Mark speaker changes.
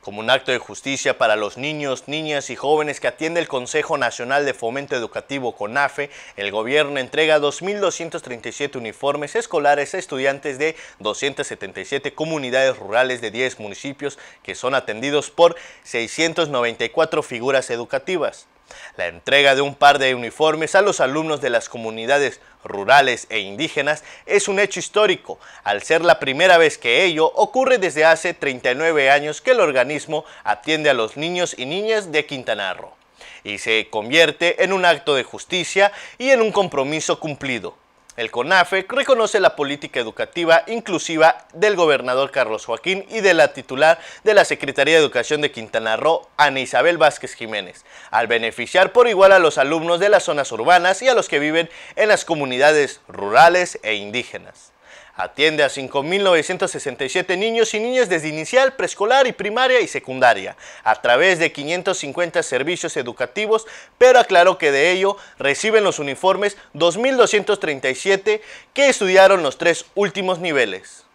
Speaker 1: Como un acto de justicia para los niños, niñas y jóvenes que atiende el Consejo Nacional de Fomento Educativo CONAFE, el gobierno entrega 2.237 uniformes escolares a estudiantes de 277 comunidades rurales de 10 municipios que son atendidos por 694 figuras educativas. La entrega de un par de uniformes a los alumnos de las comunidades rurales e indígenas es un hecho histórico, al ser la primera vez que ello ocurre desde hace 39 años que el organismo atiende a los niños y niñas de Quintana Roo, y se convierte en un acto de justicia y en un compromiso cumplido el CONAFE reconoce la política educativa inclusiva del gobernador Carlos Joaquín y de la titular de la Secretaría de Educación de Quintana Roo, Ana Isabel Vázquez Jiménez, al beneficiar por igual a los alumnos de las zonas urbanas y a los que viven en las comunidades rurales e indígenas. Atiende a 5.967 niños y niñas desde inicial, preescolar y primaria y secundaria, a través de 550 servicios educativos, pero aclaró que de ello reciben los uniformes 2.237 que estudiaron los tres últimos niveles.